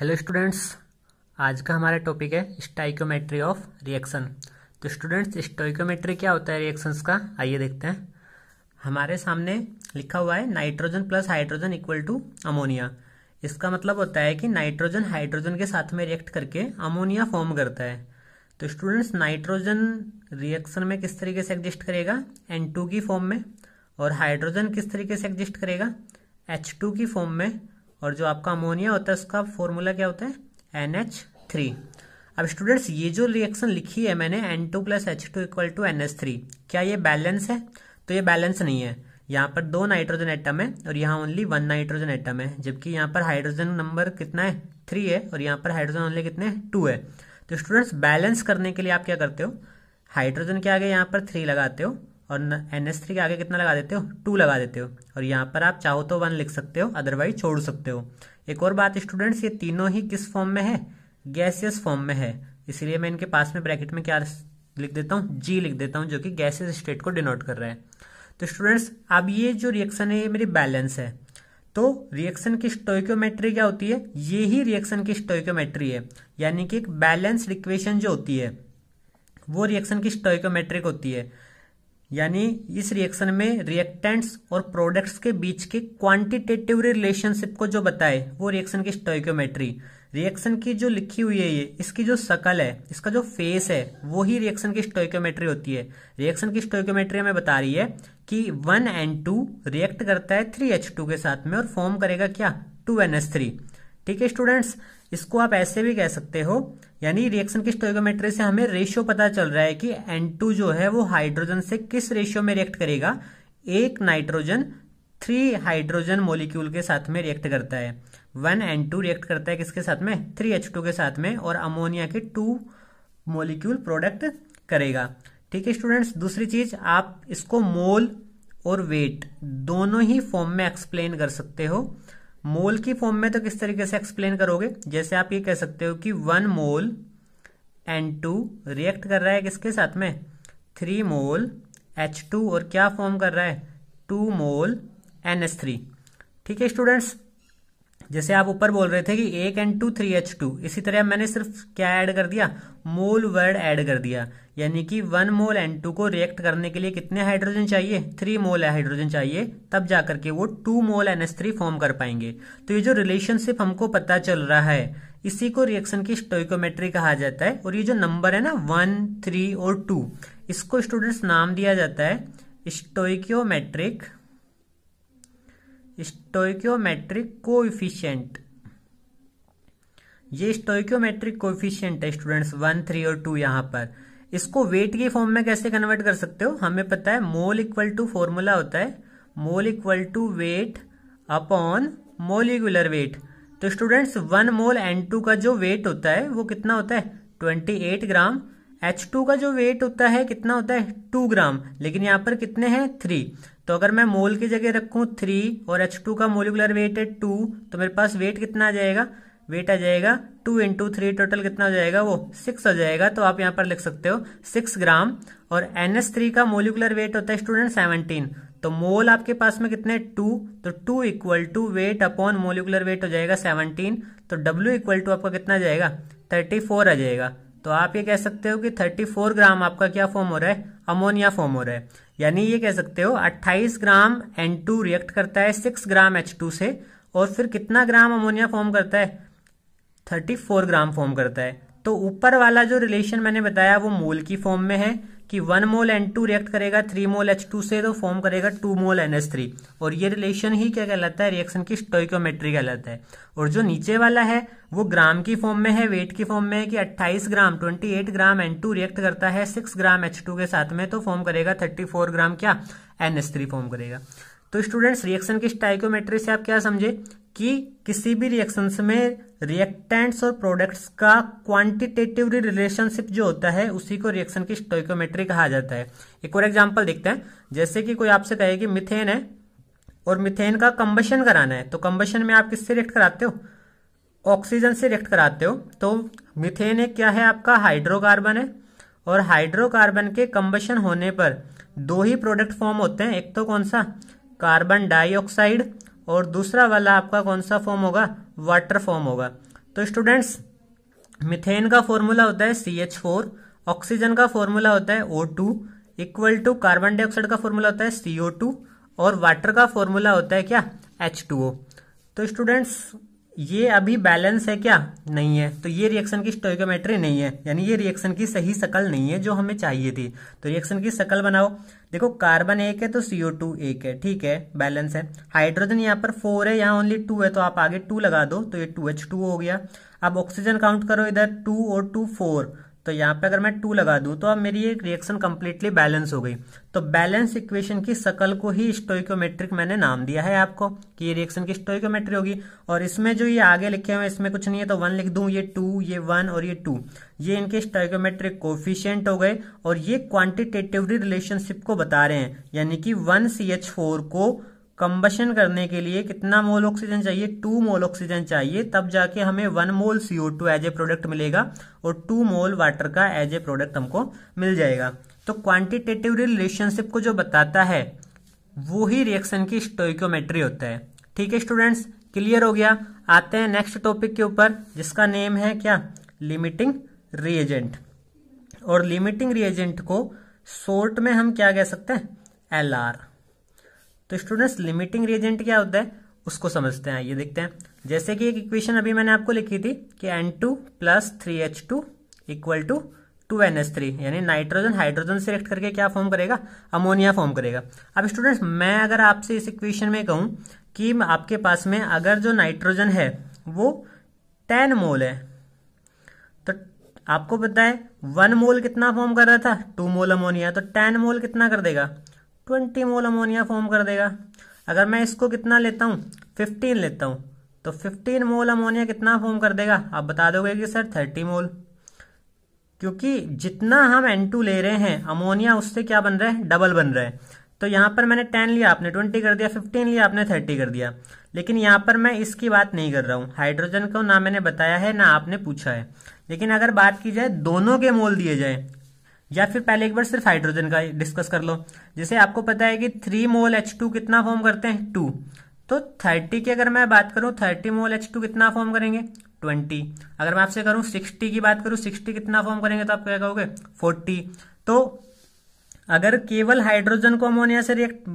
hello students आज का हमारा टॉपिक है स्टाइकोमेट्री ऑफ रिएक्शन तो स्टूडेंट्स स्टाइकोमेट्री क्या होता है रिएक्शंस का आइए देखते हैं हमारे सामने लिखा हुआ है nitrogen plus hydrogen equal to ammonia इसका मतलब होता है कि नाइट्रोजन हाइड्रोजन के साथ में रिएक्ट करके अमोनिया फॉर्म करता है तो स्टूडेंट्स नाइट्रोजन रिएक्शन में किस तरीके से एग्जिस्ट करेगा एन की फॉर्म में और हाइड्रोजन किस तरीके से एग्जिस्ट करेगा एच की फॉर्म में और जो आपका अमोनिया होता है उसका फॉर्मूला क्या होता है एन एच थ्री अब स्टूडेंट्स ये जो रिएक्शन लिखी है मैंने N two plus H two equal to N H three क्या ये बैलेंस है तो ये बैलेंस नहीं है यहाँ पर दो नाइट्रोजन एटम है और यहाँ ओनली वन नाइट्रोजन एटम है जबकि यहाँ पर हाइड्रोजन नंबर कितना है थ्री है और यहाँ पर हाइड्रोजन ओनली कितने हैं टू है तो स्टूडेंट्स बैलेंस करने के लिए आप क्या करते हो हाइड्रोजन के आगे यहाँ पर थ्री लगाते हो और एन एस थ्री के आगे कितना लगा देते हो टू लगा देते हो और यहाँ पर आप चाहो तो वन लिख सकते हो अदरवाइज छोड़ सकते हो एक और बात स्टूडेंट्स ये तीनों ही किस फॉर्म में है गैसियस फॉर्म में है इसलिए मैं इनके पास में ब्रैकेट में क्या लिख देता हूँ जी लिख देता हूँ जो कि गैसियस स्टेट को डिनोट कर रहा है तो स्टूडेंट्स अब ये जो रिएक्शन है ये मेरी बैलेंस है तो रिएक्शन की स्टोक्योमेट्री क्या होती है ये ही रिएक्शन की स्टोक्योमेट्री है यानी कि एक बैलेंस्ड इक्वेशन जो होती है वो रिएक्शन की स्टोइकोमेट्रिक होती है यानी इस रिएक्शन में रिएक्टेंट्स और प्रोडक्ट्स के बीच के क्वांटिटेटिव रिलेशनशिप को जो बताए वो रिएक्शन की स्टोक्योमेट्री रिएक्शन की जो लिखी हुई है ये इसकी जो शकल है इसका जो फेस है वो ही रिएक्शन की स्टोक्योमेट्री होती है रिएक्शन की स्टोक्योमेट्री हमें बता रही है कि वन एन टू रिएक्ट करता है थ्री एच टू के साथ में और फॉर्म करेगा क्या टू एन एस थ्री ठीक है स्टूडेंट्स इसको आप ऐसे भी कह सकते हो यानी रिएक्शन की स्टोगोमेट्री से हमें रेशियो पता चल रहा है कि N2 जो है वो हाइड्रोजन से किस रेशियो में रिएक्ट करेगा एक नाइट्रोजन थ्री हाइड्रोजन मोलिक्यूल के साथ में रिएक्ट करता है वन एन टू रिएक्ट करता है किसके साथ में थ्री एच टू के साथ में और अमोनिया के टू मोलिक्यूल प्रोडक्ट करेगा ठीक है स्टूडेंट्स दूसरी चीज आप इसको मोल और वेट दोनों ही फॉर्म में एक्सप्लेन कर सकते हो मोल की फॉर्म में तो किस तरीके से एक्सप्लेन करोगे जैसे आप ये कह सकते हो कि one mole N two react कर रहा है किसके साथ में थ्री मोल एच टू और क्या फॉर्म कर रहा है two mole N S three ठीक है स्टूडेंट्स जैसे आप ऊपर बोल रहे थे कि एक N two three H two इसी तरह मैंने सिर्फ क्या ऐड कर दिया मोल वर्ड ऐड कर दिया यानी कि वन मोल एन टू को रिएक्ट करने के लिए कितने हाइड्रोजन चाहिए थ्री मोल हाइड्रोजन चाहिए तब जाकर के वो two mole N S three form कर पाएंगे तो ये जो रिलेशनशिप हमको पता चल रहा है इसी को रिएक्शन की स्टोइकोमेट्री कहा जाता है और ये जो नंबर है ना वन थ्री और टू इसको स्टूडेंट्स नाम दिया जाता है स्टोक्योमेट्रिक को कोइफिशियंट ये स्टोइक्योमेट्रिक कोफिशियंट है स्टूडेंट्स वन थ्री और टू यहां पर इसको वेट के फॉर्म में कैसे कन्वर्ट कर सकते हो हमें पता है मोल इक्वल टू फॉर्मूला होता है mole equal to weight upon molecular weight तो students one mole N two का जो वेट होता है वो कितना होता है twenty eight gram H two का जो वेट होता है कितना होता है टू ग्राम लेकिन यहाँ पर कितने हैं थ्री तो अगर मैं मोल की जगह रखू थ्री और एच टू का मोलिकुलर वेट है टू तो मेरे पास वेट कितना आ जाएगा वेट आ जाएगा टू इंटू थ्री टोटल कितना हो जाएगा वो सिक्स हो जाएगा तो आप यहाँ पर लिख सकते हो सिक्स ग्राम और एन एस थ्री का मोलिकुलर वेट होता है स्टूडेंट सेवनटीन तो मोल आपके पास में कितने टू तो two equal to weight upon molecular weight हो जाएगा सेवनटीन तो डब्ल्यू इक्वल टू आपका कितना जाएगा थर्टी फोर आ जाएगा तो आप ये कह सकते हो कि थर्टी फोर ग्राम आपका क्या फॉर्म हो रहा है अमोनिया फॉर्म हो रहा है यानी ये कह सकते हो अट्ठाईस ग्राम टू रिएक्ट करता है सिक्स ग्राम टू से और फिर कितना ग्राम अमोनिया फॉर्म करता है थर्टी फोर ग्राम फॉर्म करता है तो ऊपर वाला जो रिलेशन मैंने बताया वो मोल की फॉर्म में है कि one mole N two react करेगा थ्री मोल एच टू से तो फॉर्म करेगा two mole N S three और ये रिलेशन ही क्या कहलाता है रिएक्शन की स्टोइकोमेट्री कहलाता है और जो नीचे वाला है वो ग्राम की फॉर्म में है वेट की फॉर्म में है कि 28 gram 28 gram N two react करता है सिक्स ग्राम एच टू के साथ में तो फॉर्म करेगा 34 ग्राम क्या एन एस थ्री फॉर्म करेगा तो स्टूडेंट्स रिएक्शन की स्टाइकोमेट्री से आप क्या समझे कि किसी भी रिएक्शन में रिएक्टेंट्स और प्रोडक्ट्स का क्वांटिटेटिव रिलेशनशिप जो होता है उसी को रिएक्शन की स्टोकोमेट्री कहा जाता है एक और एग्जांपल देखते हैं जैसे कि कोई आपसे कहे कि मिथेन है और मिथेन का कंबशन कराना है तो कंबशन में आप किससे रिएक्ट कराते हो ऑक्सीजन से रिएक्ट कराते हो तो मिथेन क्या है आपका हाइड्रोकार्बन है और हाइड्रोकार्बन के कंबशन होने पर दो ही प्रोडक्ट फॉर्म होते हैं एक तो कौन सा कार्बन डाइऑक्साइड और दूसरा वाला आपका कौन सा फॉर्म होगा वाटर फॉर्म होगा तो स्टूडेंट्स मिथेन का फॉर्मूला होता है सी एच फोर ऑक्सीजन का फॉर्मूला होता है O two equal to carbon dioxide का फॉर्मूला होता है सी ओ टू और वाटर का फॉर्मूला होता है क्या एच टू ओ तो स्टूडेंट्स ये अभी बैलेंस है क्या नहीं है तो ये रिएक्शन की स्टोकोमेट्री नहीं है यानी ये रिएक्शन की सही सकल नहीं है जो हमें चाहिए थी तो रिएक्शन की शकल बनाओ देखो कार्बन एक है तो सीओ टू एक है ठीक है बैलेंस है हाइड्रोजन यहाँ पर फोर है यहाँ ओनली टू है तो आप आगे टू लगा दो तो ये टू एच टू हो गया अब ऑक्सीजन काउंट करो इधर टू और टू फोर तो यहाँ पे अगर मैं टू लगा दू तो अब मेरी ये रिएक्शन कंप्लीटली बैलेंस हो गई तो बैलेंस इक्वेशन की सकल को ही स्टोइकोमेट्रिक मैंने नाम दिया है आपको कि ये रिएक्शन की स्टोइकोमेट्री होगी और इसमें जो ये आगे लिखे हुए इसमें कुछ नहीं है तो वन लिख दू ये टू ये वन और ये टू ये इनके स्टोइकोमेट्रिक कोफिशियंट हो गए और ये क्वांटिटेटिवली रिलेशनशिप को बता रहे हैं यानी कि वन सी एच फोर को कंबशन करने के लिए कितना मोल ऑक्सीजन चाहिए टू मोल ऑक्सीजन चाहिए तब जाके हमें one mole CO two as a product मिलेगा और टू मोल वाटर का एज ए प्रोडक्ट हमको मिल जाएगा तो क्वांटिटेटिव रिलेशनशिप को जो बताता है वो ही रिएक्शन की स्टोइकोमेट्री होता है ठीक है स्टूडेंट्स क्लियर हो गया आते हैं नेक्स्ट टॉपिक के ऊपर जिसका नेम है क्या लिमिटिंग रिएजेंट और लिमिटिंग रिएजेंट को शोर्ट में हम क्या कह सकते हैं एल आर तो स्टूडेंट्स लिमिटिंग रिएजेंट क्या होता है उसको समझते हैं ये देखते हैं जैसे कि एक इक्वेशन अभी मैंने आपको लिखी थी कि N two plus three H two equal to two N S three यानी नाइट्रोजन हाइड्रोजन सेलेक्ट करके क्या फॉर्म करेगा अमोनिया फॉर्म करेगा अब स्टूडेंट्स मैं अगर आपसे इस इक्वेशन में कहूं कि आपके पास में अगर जो नाइट्रोजन है वो टेन मोल है तो आपको पता है वन मोल कितना फॉर्म कर रहा था टू मोल अमोनिया तो टेन मोल कितना कर देगा ट्वेंटी मोल अमोनिया फॉर्म कर देगा अगर मैं इसको कितना लेता हूँ फिफ्टीन लेता हूँ तो फिफ्टीन मोल अमोनिया कितना फॉर्म कर देगा आप बता दोगे कि सर थर्टी मोल क्योंकि जितना हम एन टू ले रहे हैं अमोनिया उससे क्या बन रहा है डबल बन रहा है तो यहाँ पर मैंने टेन लिया आपने ट्वेंटी कर दिया फिफ्टीन लिया आपने थर्टी कर दिया लेकिन यहाँ पर मैं इसकी बात नहीं कर रहा हूँ हाइड्रोजन को ना मैंने बताया है ना आपने पूछा है लेकिन अगर बात की जाए दोनों के मोल दिए जाए या फिर पहले एक बार सिर्फ हाइड्रोजन का डिस्कस कर लो जैसे आपको पता है कि थ्री मोल एच टू कितना फॉर्म करते हैं टू तो थर्टी की अगर मैं बात करूं थर्टी मोल एच टू कितना फॉर्म करेंगे ट्वेंटी अगर मैं आपसे करूं सिक्सटी की बात करूं सिक्सटी कितना फॉर्म करेंगे तो आप क्या कहोगे फोर्टी तो अगर केवल हाइड्रोजन को अमोनिया से रिएक्ट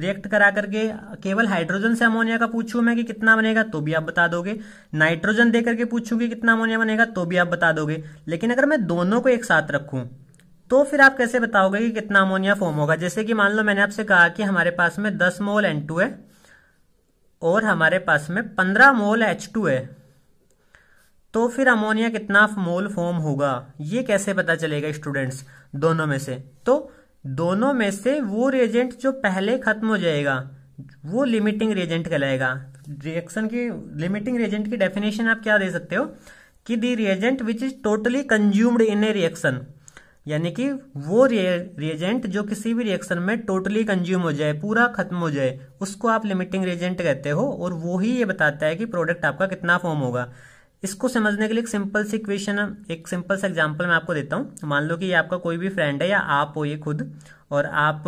रिएक्ट करा करके केवल हाइड्रोजन से अमोनिया का पूछूं मैं कि कितना बनेगा तो भी आप बता दोगे नाइट्रोजन के पूछूं पूछूंगी कितना अमोनिया बनेगा तो भी आप बता दोगे लेकिन अगर मैं दोनों को एक साथ रखूं तो फिर आप कैसे बताओगे कि कितना अमोनिया फॉर्म होगा जैसे कि मान लो मैंने आपसे कहा कि हमारे पास में दस मोल एन टू है और हमारे पास में पंद्रह मोल एच टू है तो फिर अमोनिया कितना मोल फॉर्म होगा ये कैसे पता चलेगा स्टूडेंट्स दोनों में से तो दोनों में से वो रिएजेंट जो पहले खत्म हो जाएगा वो लिमिटिंग रेजेंट कहलाएगा रिएक्शन की लिमिटिंग रेजेंट की डेफिनेशन आप क्या दे सकते हो कि the reagent which is totally consumed in a reaction यानी कि वो रिएजेंट जो किसी भी रिएक्शन में टोटली कंज्यूम हो जाए पूरा खत्म हो जाए उसको आप लिमिटिंग रिएजेंट कहते हो और वो ही ये बताता है कि प्रोडक्ट आपका कितना फॉर्म होगा इसको समझने के लिए एक सिंपल सी इक्वेशन एक सिंपल सा एग्जाम्पल मैं आपको देता हूँ मान लो कि ये आपका कोई भी फ्रेंड है या आप हो ये खुद और आप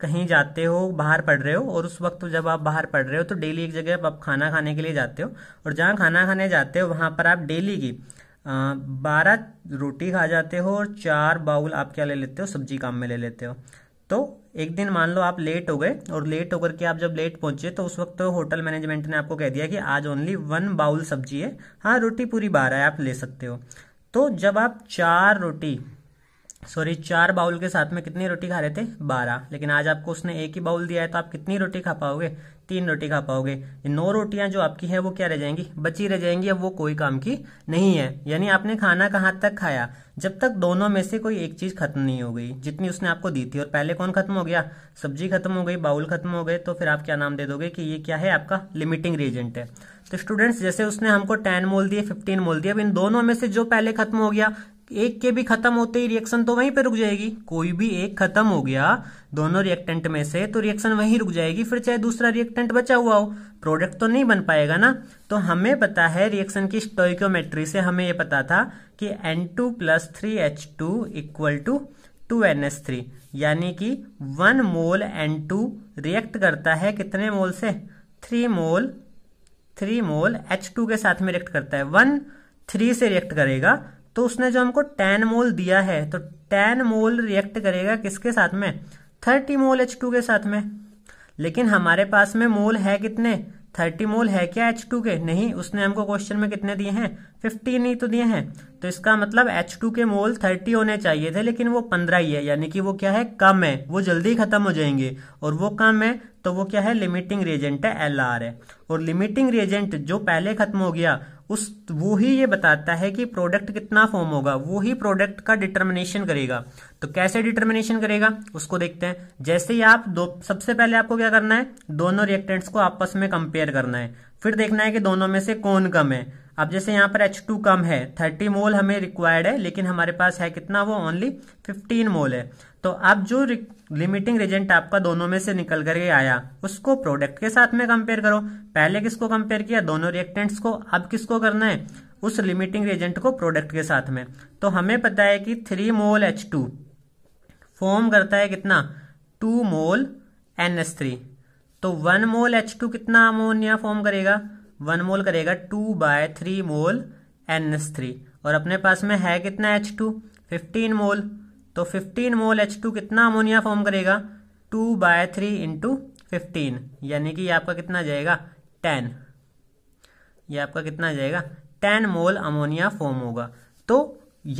कहीं जाते हो बाहर पढ़ रहे हो और उस वक्त जब आप बाहर पढ़ रहे हो तो डेली एक जगह आप खाना खाने के लिए जाते हो और जहाँ खाना खाने जाते हो वहाँ पर आप डेली की बारह रोटी खा जाते हो और चार बाउल आप क्या ले लेते हो सब्जी काम में ले लेते हो तो एक दिन मान लो आप लेट हो गए और लेट होकर के आप जब लेट पहुंचे तो उस वक्त तो होटल मैनेजमेंट ने आपको कह दिया कि आज ओनली वन बाउल सब्जी है हाँ रोटी पूरी बारह है आप ले सकते हो तो जब आप चार रोटी सॉरी चार बाउल के साथ में कितनी रोटी खा रहे थे बारह लेकिन आज आपको उसने एक ही बाउल दिया है तो आप कितनी रोटी खा पाओगे तीन रोटी खा पाओगे ये नौ रोटियां जो आपकी है वो क्या रह जाएंगी बची रह जाएंगी अब वो कोई काम की नहीं है यानी आपने खाना कहाँ तक खाया जब तक दोनों में से कोई एक चीज खत्म नहीं हो गई जितनी उसने आपको दी थी और पहले कौन खत्म हो गया सब्जी खत्म हो गई बाउल खत्म हो गए तो फिर आप क्या नाम दे दोगे कि ये क्या है आपका लिमिटिंग रेजेंट है तो स्टूडेंट्स जैसे उसने हमको टेन मोल दिए फिफ्टीन मोल दिए अब इन दोनों में से जो पहले खत्म हो गया एक के भी खत्म होते ही रिएक्शन तो वहीं पे रुक जाएगी कोई भी एक खत्म हो गया दोनों रिएक्टेंट में से तो रिएक्शन वहीं रुक जाएगी फिर चाहे दूसरा रिएक्टेंट बचा हुआ हो प्रोडक्ट तो नहीं बन पाएगा ना तो हमें पता है रिएक्शन की स्टोइकोमेट्री से हमें ये पता था कि N two plus three H two equal to two N S three यानी कि one mole N two react करता है कितने मोल से three mole three mole H two के साथ में रिएक्ट करता है वन थ्री से रिएक्ट करेगा तो उसने जो हमको टेन मोल दिया है तो टेन मोल रिएक्ट करेगा किसके साथ में थर्टी मोल एच टू के साथ में लेकिन हमारे पास में मोल है कितने थर्टी मोल है क्या एच टू के नहीं उसने हमको क्वेश्चन में कितने दिए हैं फिफ्टीन ही तो दिए हैं तो इसका मतलब एच टू के मोल थर्टी होने चाहिए थे लेकिन वो पंद्रह ही है यानी कि वो क्या है कम है वो जल्दी खत्म हो जाएंगे और वो कम है तो वो क्या है लिमिटिंग रेजेंट है एल आर है और लिमिटिंग रेजेंट जो पहले खत्म हो गया उस वो ही ये बताता है कि प्रोडक्ट कितना फॉर्म होगा वो ही प्रोडक्ट का डिटर्मिनेशन करेगा तो कैसे डिटर्मिनेशन करेगा उसको देखते हैं जैसे ही आप दो सबसे पहले आपको क्या करना है दोनों रिएक्टेंट्स को आपस में कंपेयर करना है फिर देखना है कि दोनों में से कौन कम है अब जैसे यहाँ पर H2 कम है 30 मोल हमें रिक्वायर्ड है लेकिन हमारे पास है कितना वो ओनली 15 मोल है तो अब जो लिमिटिंग रिजेंट आपका दोनों में से निकल करके आया उसको प्रोडक्ट के साथ में कंपेयर करो पहले किसको कंपेयर किया दोनों रिएक्टेंट्स को अब किसको करना है उस लिमिटिंग रेजेंट को प्रोडक्ट के साथ में तो हमें पता है कि three mole H two form करता है कितना two mole N S three तो वन मोल एच टू कितना अमोनिया फॉर्म करेगा वन मोल करेगा two by three mole N S three और अपने पास में है कितना एच टू फिफ्टीन मोल तो फिफ्टीन मोल एच टू कितना अमोनिया फॉर्म करेगा two by three into fifteen यानी कि आपका कितना जाएगा टेन ये आपका कितना जाएगा टेन मोल अमोनिया फॉर्म होगा तो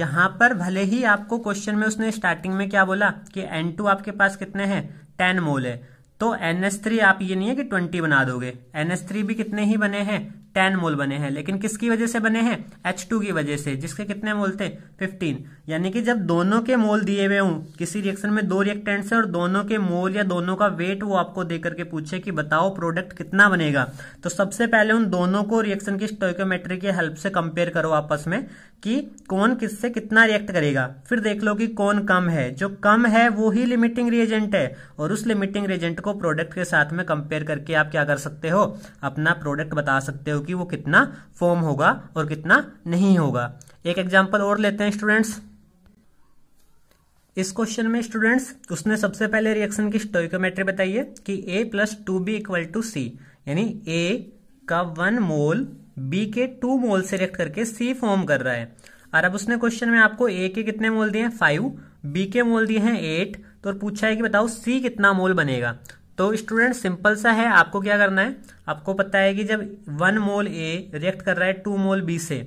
यहां पर भले ही आपको क्वेश्चन में उसने स्टार्टिंग में क्या बोला कि एन टू आपके पास कितने हैं टेन मोल है तो एन एस थ्री आप ये नहीं है कि ट्वेंटी बना दोगे एन थ्री भी कितने ही बने हैं टेन मोल बने हैं लेकिन किसकी वजह से बने हैं एच टू की वजह से जिसके कितने मोल थे फिफ्टीन यानी कि जब दोनों के मोल दिए हुए हों किसी रिएक्शन में दो रिएक्टेंट्स हैं और दोनों के मोल या दोनों का वेट वो आपको दे करके पूछे कि बताओ प्रोडक्ट कितना बनेगा तो सबसे पहले उन दोनों को रिएक्शन की स्टोकोमेट्री की हेल्प से कंपेयर करो आपस में कि कौन किससे कितना रिएक्ट करेगा फिर देख लो कि कौन कम है जो कम है वो ही लिमिटिंग रिएजेंट है और उस लिमिटिंग रिएजेंट को प्रोडक्ट के साथ में कंपेयर करके आप क्या कर सकते हो अपना प्रोडक्ट बता सकते हो कि वो कितना फॉर्म होगा और कितना नहीं होगा एक एग्जाम्पल और लेते हैं स्टूडेंट्स इस क्वेश्चन में स्टूडेंट्स उसने सबसे पहले रिएक्शन की स्टोइकोमेट्री बताइए कि A plus two B equal to C यानी ए का वन मोल बी के टू मोल से रिएक्ट करके सी फॉर्म कर रहा है और अब उसने क्वेश्चन में आपको ए के कितने मोल दिए हैं फाइव बी के मोल दिए हैं एट तो और पूछा है कि बताओ सी कितना मोल बनेगा तो स्टूडेंट सिंपल सा है आपको क्या करना है आपको पता है कि जब वन मोल ए रिएक्ट कर रहा है टू मोल बी से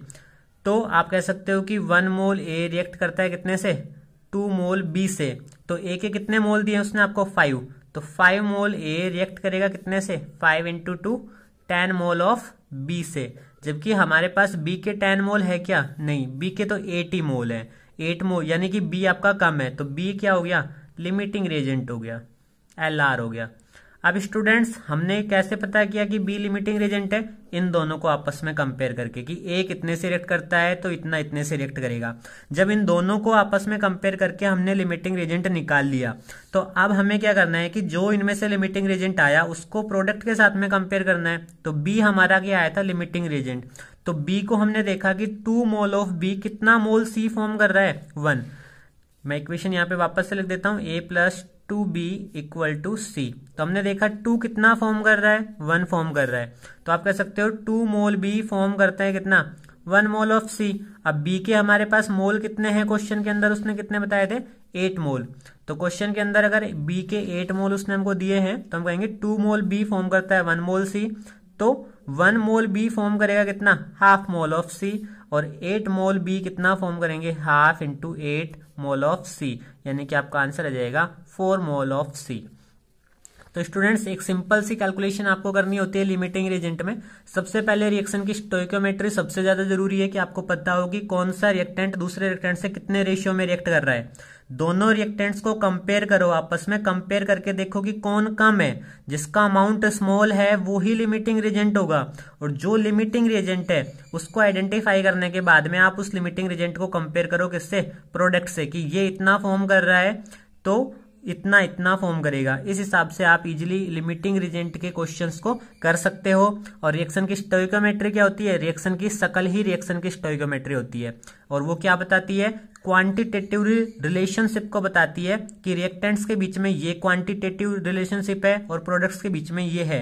तो आप कह सकते हो कि वन मोल ए रिएक्ट करता है कितने से टू मोल बी से तो ए के कितने मोल दिए उसने आपको फाइव तो फाइव मोल ए रिएक्ट करेगा कितने से five into two ten mole of B से जबकि हमारे पास बी के टेन मोल है क्या नहीं बी के तो एट ही मोल है एट मोल यानी कि बी आपका कम है तो बी क्या हो गया लिमिटिंग रेजेंट हो गया एल आर हो गया अब स्टूडेंट्स हमने कैसे पता किया कि बी लिमिटिंग रेजेंट है इन दोनों को आपस में कंपेयर करके कि ए कितने से रिएक्ट करता है तो इतना इतने से रिएक्ट करेगा जब इन दोनों को आपस में कंपेयर करके हमने लिमिटिंग रेजेंट निकाल लिया तो अब हमें क्या करना है कि जो इनमें से लिमिटिंग रेजेंट आया उसको प्रोडक्ट के साथ में कंपेयर करना है तो बी हमारा क्या आया था लिमिटिंग रेजेंट तो बी को हमने देखा कि टू मोल ऑफ बी कितना मोल सी फॉर्म कर रहा है वन मैं इक्वेशन यहाँ पे वापस से लिख देता हूँ A plus two B equal to C तो हमने देखा टू कितना फॉर्म कर रहा है वन फॉर्म कर रहा है तो आप कह सकते हो टू मोल बी फॉर्म करते हैं कितना वन मोल ऑफ सी अब बी के हमारे पास मोल कितने हैं क्वेश्चन के अंदर उसने कितने बताए थे एट मोल तो क्वेश्चन के अंदर अगर बी के एट मोल उसने हमको दिए हैं तो हम कहेंगे टू मोल बी फॉर्म करता है वन मोल सी तो वन मोल बी फॉर्म करेगा कितना हाफ मोल ऑफ सी और एट मोल बी कितना फॉर्म करेंगे half into eight mole of C यानी कि आपका आंसर आ जाएगा फोर मोल ऑफ सी तो स्टूडेंट्स एक सिंपल सी कैलकुलेशन आपको करनी होती है लिमिटिंग रिएजेंट में सबसे पहले रिएक्शन की स्टोकोमेट्री सबसे ज्यादा जरूरी है कि आपको पता होगी कौन सा रिएक्टेंट दूसरे रिएक्टेंट से कितने रेशियो में रिएक्ट कर रहा है दोनों रिएक्टेंट्स को कंपेयर करो आपस में कंपेयर करके देखो कि कौन कम है जिसका अमाउंट स्मॉल है वो ही लिमिटिंग रिएजेंट होगा और जो लिमिटिंग रिएजेंट है उसको आइडेंटिफाई करने के बाद में आप उस लिमिटिंग रिएजेंट को कंपेयर करो किससे प्रोडक्ट से कि ये इतना फॉर्म कर रहा है तो इतना इतना फॉर्म करेगा इस हिसाब से आप इजिली लिमिटिंग रिजेंट के क्वेश्चंस को कर सकते हो और रिएक्शन की स्टोइकोमेट्री क्या होती है रिएक्शन की सकल ही रिएक्शन की स्टोइकोमेट्री होती है और वो क्या बताती है क्वांटिटेटिव रिलेशनशिप को बताती है कि रिएक्टेंट्स के बीच में ये क्वांटिटेटिव रिलेशनशिप है और प्रोडक्ट्स के बीच में ये है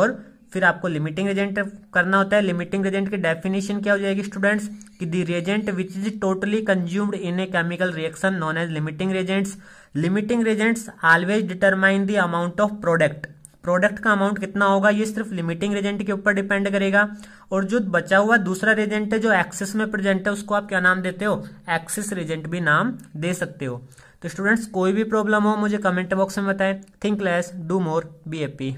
और फिर आपको लिमिटिंग एजेंट करना होता है लिमिटिंग एजेंट की डेफिनेशन क्या हो जाएगी स्टूडेंट्स कि the reagent which is totally consumed in a chemical reaction known as limiting reagents limiting reagents always determine the amount of product product का अमाउंट कितना होगा ये सिर्फ लिमिटिंग रेजेंट के ऊपर डिपेंड करेगा और जो बचा हुआ दूसरा रेजेंट है जो एक्सेस में प्रेजेंट है उसको आप क्या नाम देते हो एक्सेस रेजेंट भी नाम दे सकते हो तो स्टूडेंट्स कोई भी प्रॉब्लम हो मुझे कमेंट बॉक्स में बताएं think less do more B AP